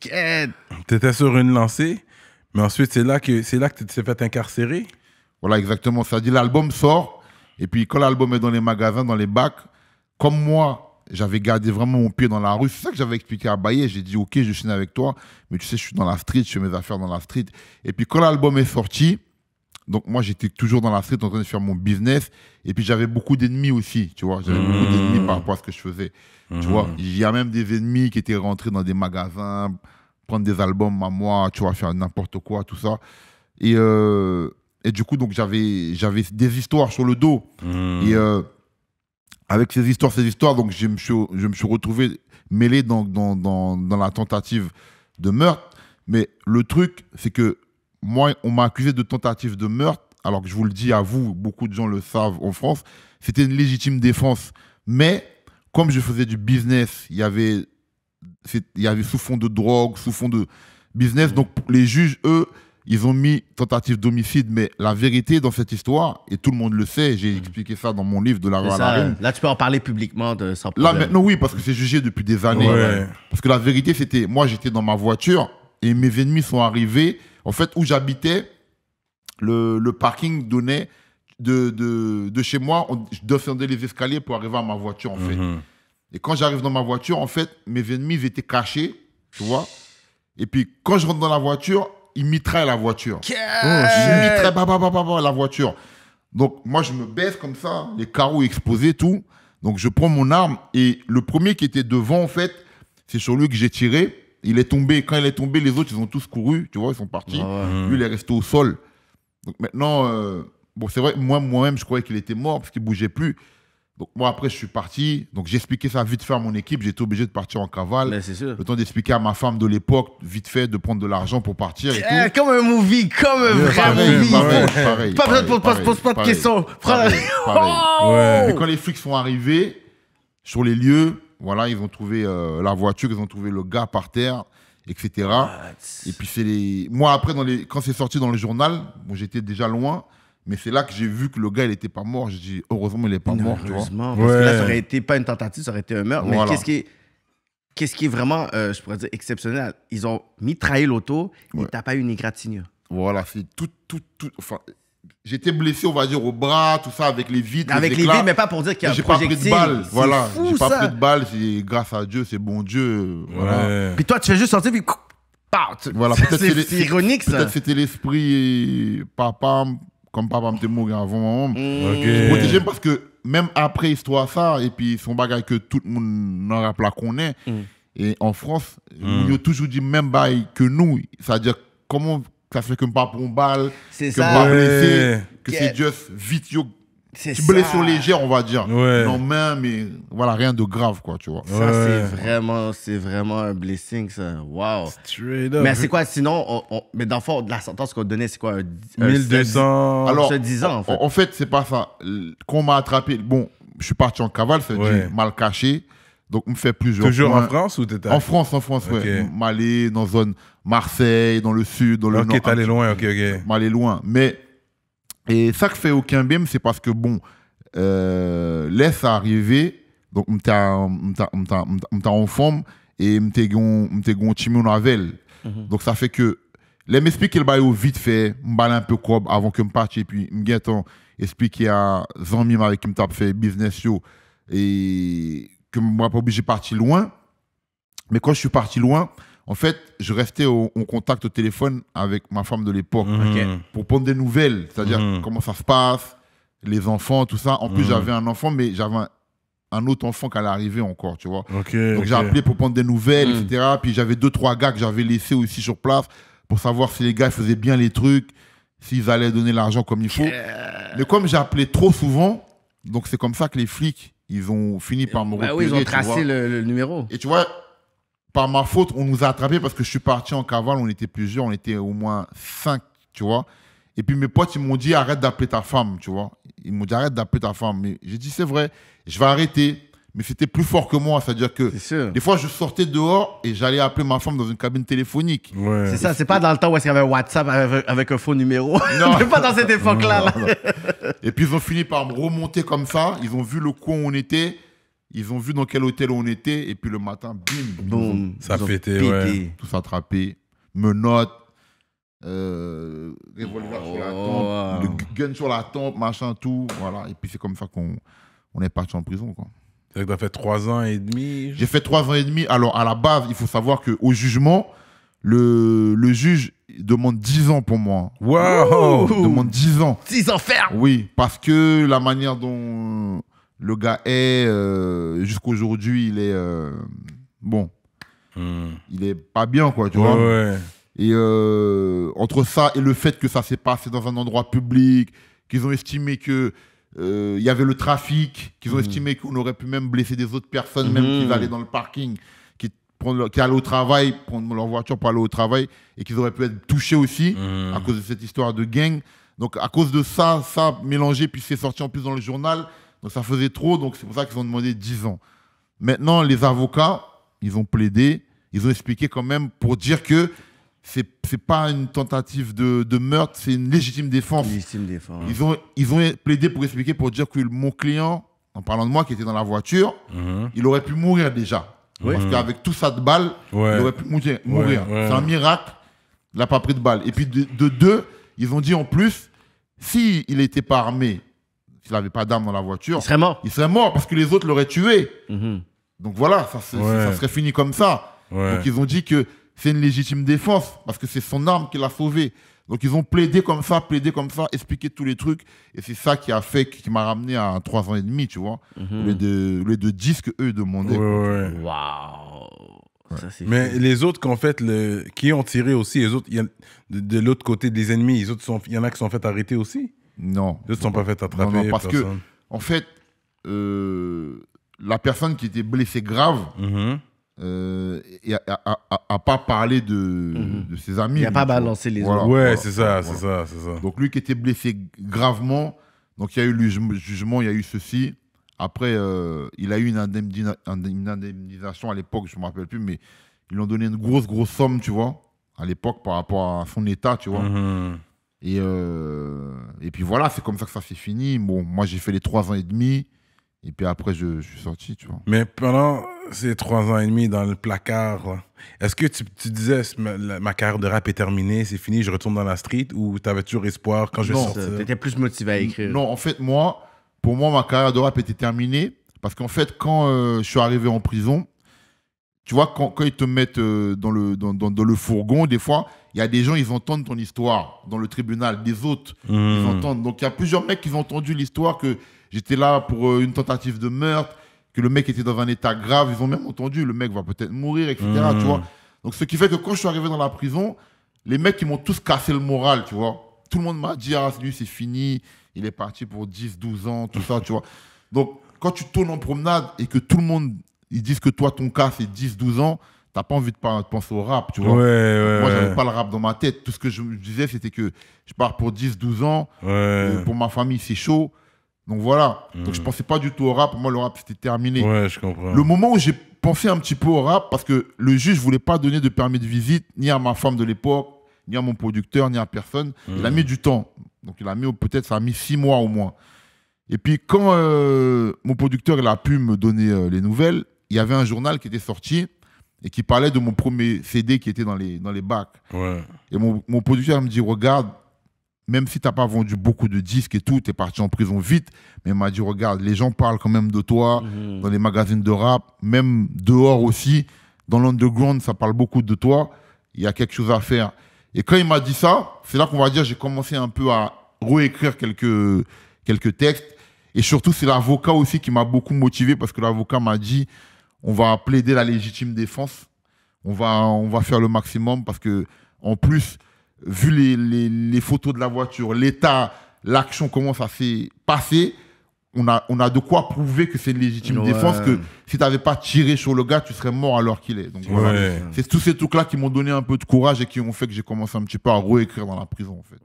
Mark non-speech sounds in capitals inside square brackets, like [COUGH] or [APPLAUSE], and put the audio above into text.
T'étais étais sur une lancée, mais ensuite, c'est là que c'est là que tu t'es fait incarcérer. Voilà, exactement. Ça dit, l'album sort, et puis quand l'album est dans les magasins, dans les bacs, comme moi, j'avais gardé vraiment mon pied dans la rue. C'est ça que j'avais expliqué à Bayer. J'ai dit, OK, je suis avec toi, mais tu sais, je suis dans la street, je fais mes affaires dans la street. Et puis quand l'album est sorti, donc moi, j'étais toujours dans la street en train de faire mon business. Et puis j'avais beaucoup d'ennemis aussi, tu vois. J'avais mmh. beaucoup d'ennemis par rapport à ce que je faisais. Tu vois, mmh. il y a même des ennemis qui étaient rentrés dans des magasins, prendre des albums à moi, tu vois, faire n'importe quoi, tout ça. Et, euh, et du coup, donc j'avais des histoires sur le dos. Mmh. Et euh, avec ces histoires, ces histoires, donc je me suis, je me suis retrouvé mêlé dans, dans, dans, dans la tentative de meurtre. Mais le truc, c'est que moi, on m'a accusé de tentative de meurtre, alors que je vous le dis à vous, beaucoup de gens le savent en France, c'était une légitime défense. Mais comme je faisais du business, il y avait, il y avait sous fond de drogue, sous fond de business, donc les juges, eux, ils ont mis tentative d'homicide, mais la vérité dans cette histoire, et tout le monde le sait, j'ai mm. expliqué ça dans mon livre de la, à Là, tu peux en parler publiquement de, sans problème. Là, oui, parce que c'est jugé depuis des années. Parce que la vérité, c'était, moi, j'étais dans ma voiture, et mes ennemis sont arrivés. En fait, où j'habitais, le, parking donnait de, de, chez moi, je descendais les escaliers pour arriver à ma voiture, en fait. Mhm. Et quand j'arrive dans ma voiture, en fait, mes ennemis étaient cachés, tu vois. Et puis, quand je rentre dans la voiture, ils mitraillent la voiture. ils mitraillent bah bah, bah, bah, bah, la voiture. Donc, moi, je me baisse comme ça, les carreaux exposés, tout. Donc, je prends mon arme et le premier qui était devant, en fait, c'est sur lui que j'ai tiré. Il est tombé. Quand il est tombé, les autres, ils ont tous couru. Tu vois, ils sont partis. Ah Lui, il est resté au sol. Donc maintenant, euh, bon, c'est vrai, moi, moi-même, je croyais qu'il était mort parce qu'il bougeait plus. Donc moi, après, je suis parti. Donc j'ai expliqué ça vite fait à mon équipe. J'étais obligé de partir en cavale. Le temps d'expliquer à ma femme de l'époque, vite fait, de prendre de l'argent pour partir. Et eh, Comme un movie, comme un vrai movie. pas besoin de de questions. Et quand les flics sont arrivés sur les lieux, voilà, ils ont trouvé euh, la voiture, ils ont trouvé le gars par terre, etc. et puis c'est les. Moi après, dans les... quand c'est sorti dans le journal, j'étais déjà loin. Mais c'est là que j'ai vu que le gars, il n'était pas mort. J'ai dit, heureusement, il n'est pas mort. Heureusement, Parce que là, ça aurait été pas une tentative, ça aurait été un meurtre. Mais qu'est-ce qui, est, qu'est-ce qui est vraiment, euh, je pourrais dire, exceptionnel Ils ont mitraillé l'auto, mais tu t'as pas eu une égratignure. Voilà, c'est tout, tout, tout. J'étais blessé, on va dire, au bras, tout ça, avec les vitres. Avec les, vitres, mais pas pour dire qu'il y a un J'ai pas pris de balle, voilà. J'ai pas pris de balle, c'est grâce à Dieu, c'est bon Dieu. Voilà. Puis toi, tu fais juste sortir, puis. Voilà, [LAUGHS] c'est ironique ça. Peut-être c'était l'esprit papa, comme papa me mourir avant maman. Mm. parce que même après histoire ça, et puis son bagage que tout le monde pas là qu'on est, mm. et en France, ils mm. ont toujours dit même bail que nous, c'est-à-dire comment ça fait que pas pour balle, que pas blessé, que c'est juste vite yo. Blessure légère, on va dire. Non, mais, voilà, rien de grave, quoi, tu vois. Ça, c'est vraiment, c'est vraiment un blessing, ça. waouh Mais c'est quoi, sinon, mais dans le fond, la sentence qu'on donnait, c'est quoi 1200. alors, 10 ans, en fait. En fait, c'est pas ça. Qu'on m'a attrapé, bon, je suis parti en cavale, c'est ouais. mal caché. Donc, on fait plusieurs. Toujours en France ou t'étais En France, en France, okay. ouais. allé dans zone Marseille, dans le sud, dans le nord. Ok, t'allais loin, ok, ok. Malé loin. Mais, et ça que fait aucun BIM, c'est parce que, bon, euh, laisse arriver. Donc, on t'a en forme et on t'a en Timon Ravel. Donc, ça fait que, les m'expliquer le bail vite fait, m'balle un peu quoi avant que me parte et puis m'guettant expliquer à Zanmim avec qui me fait business yo et que moi, pas obligé de partir loin. Mais quand je suis parti loin, en fait, je restais en contact au téléphone avec ma femme de l'époque mhm. pour prendre des nouvelles, c'est-à-dire mhm. comment ça se passe, les enfants, tout ça. En plus, mhm. j'avais un enfant, mais j'avais un, autre enfant qui allait arriver encore, tu vois. Donc j'ai appelé pour prendre des nouvelles, etc. Puis j'avais deux, trois gars que j'avais laissés aussi sur place pour savoir si les gars faisaient bien les trucs, s'ils allaient donner l'argent comme il faut. Mais comme j'appelais trop souvent, donc c'est comme ça que les flics ils ont fini par me bah oui, ils ont tracé le, le, numéro. Et tu vois, par ma faute, on nous a attrapés parce que je suis parti en cavale, on était plusieurs, on était au moins cinq, tu vois. Et puis mes potes, ils m'ont dit arrête d'appeler ta femme, tu vois. Ils m'ont dit arrête d'appeler ta femme. Mais j'ai dit c'est vrai, je vais arrêter mais c'était plus fort que moi. C'est-à-dire que des fois, je sortais dehors et j'allais appeler ma femme dans une cabine téléphonique. C'est ça, c'est pas dans le temps où il y avait WhatsApp avec, un faux numéro. Non. [LAUGHS] pas dans cette époque-là. et puis, ils ont fini par me remonter comme ça. Ils ont vu le coin où on était. Ils ont vu dans quel hôtel on était. Et puis, le matin, bim. Boum. Ça a Tout ouais. Tous Menottes. Euh, revolver sur la tempe, oh. gun sur la tempe, machin, tout. Voilà. Et puis c'est comme ça qu'on est parti en prison. Quoi ça fait trois ans et demi J'ai fait trois ans et demi. Alors, à la base, il faut savoir qu'au jugement, le, juge demande dix ans pour moi. Wow il Demande dix ans. Six ans ferme Oui, parce que la manière dont euh, le gars est, euh, jusqu'à aujourd'hui, il est. Euh, bon. Hmm. Il est pas bien, quoi, tu vois. Et entre ça et le fait que ça s'est passé dans un endroit public, qu'ils ont estimé que euh, il y avait le trafic, qu'ils ont mhm. estimé qu'on aurait pu même blesser des autres personnes, même qui mhm. allaient dans le parking, qui, allaient au travail, prendre leur voiture pour aller au travail, et qu'ils auraient pu être touchés aussi mhm. à cause de cette histoire de gang. Donc à cause de ça, ça mélangé, puis c'est sorti en plus dans le journal, donc ça faisait trop, donc c'est pour ça qu'ils ont demandé 10 ans. Maintenant, les avocats, ils ont plaidé, ils ont expliqué quand même pour dire que c'est c'est pas une tentative de, de meurtre, c'est une légitime défense. Légitime défense. Ils ont ils ont plaidé pour expliquer pour dire que mon client en parlant de moi qui était dans la voiture, mhm. il aurait pu mourir déjà. Parce qu'avec tout ça de balles, il aurait pu mourir. C'est un miracle, il n'a pas pris de balles. Et puis de, deux, ils ont dit en plus, s'il il n'était pas armé, s'il n'avait pas d'arme dans la voiture, il serait mort. Il serait mort parce que les autres l'auraient tué. Mhm. Donc voilà, ça, ça, serait fini comme ça. Donc ils ont dit que c'est une légitime défense, parce que c'est son arme qui l'a sauvé. Donc ils ont plaidé comme ça, plaidé comme ça, expliqué tous les trucs, et c'est ça qui a fait, qui m'a ramené à 3 ans et demi, tu vois, mm -hmm. les, deux, disques, eux, demandaient. Waouh mais les autres qu'en fait, le, qui ont tiré aussi, les autres, de, l'autre côté des ennemis, autres il y en a qui sont fait arrêter aussi. Non. Les autres sont pas, fait attraper. Non, parce personne. que en fait, euh, la personne qui était blessée grave, mhm euh, et à, pas parler de, mhm. ses amis. Il n'a pas balancé les voilà. Ouais, c'est ça, c'est ça, c'est ça. Donc lui qui était blessé gravement, donc il y a eu le jugement, il y a eu ceci. Après, euh, il a eu une, indemnisation à l'époque, je ne me rappelle plus, mais ils lui ont donné une grosse, grosse somme, tu vois, à l'époque par rapport à son état, tu vois. Mhm. et, euh, et puis voilà, c'est comme ça que ça s'est fini. Bon, moi j'ai fait les trois ans et demi, et puis après je suis sorti, tu vois. Mais pendant ces trois ans et demi dans le placard, est-ce que tu, disais ma, carrière de rap est terminée, c'est fini, je retourne dans la street ou t'avais toujours espoir quand je non, euh, T'étais plus motivé à écrire. Non, en fait, moi, pour moi, ma carrière de rap était terminée parce qu'en fait, quand euh, je suis arrivé en prison, tu vois, quand, ils te mettent euh, dans, le, dans, le fourgon, des fois, il y a des gens, ils entendent ton histoire dans le tribunal, des autres, ils hmm. entendent. Donc, il y a plusieurs mecs qui ont entendu l'histoire que j'étais là pour une tentative de meurtre que le mec était dans un état grave. Ils ont même entendu, le mec va peut-être mourir, etc. Tu hmm. vois Donc, ce qui fait que quand je suis arrivé dans la prison, les mecs, ils m'ont tous cassé le moral, tu vois. Tout le monde m'a dit, ah, lui, c'est fini, il est parti pour 10, 12 ans, tout ça, tu vois. Donc, quand tu tournes en promenade et que tout le monde, ils disent que toi, ton cas, c'est 10, 12 ans, t'as pas envie de penser au rap, tu vois. Ouais, Moi, j'avais pas le rap dans ma tête. Tout ce que je me disais, c'était que je pars pour 10, 12 ans. Euh, pour ma famille, c'est chaud. Donc voilà. Donc je hmm. pensais pas du tout au rap. Moi, le rap, c'était terminé. Ouais, je comprends. Le moment où j'ai pensé un petit peu au rap, parce que le juge voulait pas donner de permis de visite, ni à ma femme de l'époque, ni à mon producteur, ni à personne. Il a hmm. mis du temps. Donc il a mis, peut-être, ça a mis six mois au moins. Et puis quand euh, mon producteur, a pu me donner euh, les nouvelles, il y avait un journal qui était sorti et qui parlait de mon premier CD qui était dans les, dans les bacs. Ouais. Et mon, mon producteur me dit, regarde, même si t'as pas vendu beaucoup de disques et tout, t'es parti en prison vite, mais m'a dit, regarde, les gens parlent quand même de toi mhm. dans les magazines de rap, même dehors aussi, dans l'underground, ça parle beaucoup de toi, il y a quelque chose à faire. Et quand il m'a dit ça, c'est là qu'on va dire, j'ai commencé un peu à réécrire quelques, quelques textes, et surtout, c'est l'avocat aussi qui m'a beaucoup motivé, parce que l'avocat m'a dit, on va plaider la légitime défense, on va, on va faire le maximum, parce que, en plus, vu les, les, photos de la voiture, l'état, l'action, comment ça s'est passé, on a, on a de quoi prouver que c'est une légitime défense, que si tu n'avais pas tiré sur le gars, tu serais mort alors qu'il est. Donc c'est tous ces trucs-là qui m'ont donné un peu de courage et qui ont fait que j'ai commencé un petit peu à réécrire dans la prison en fait.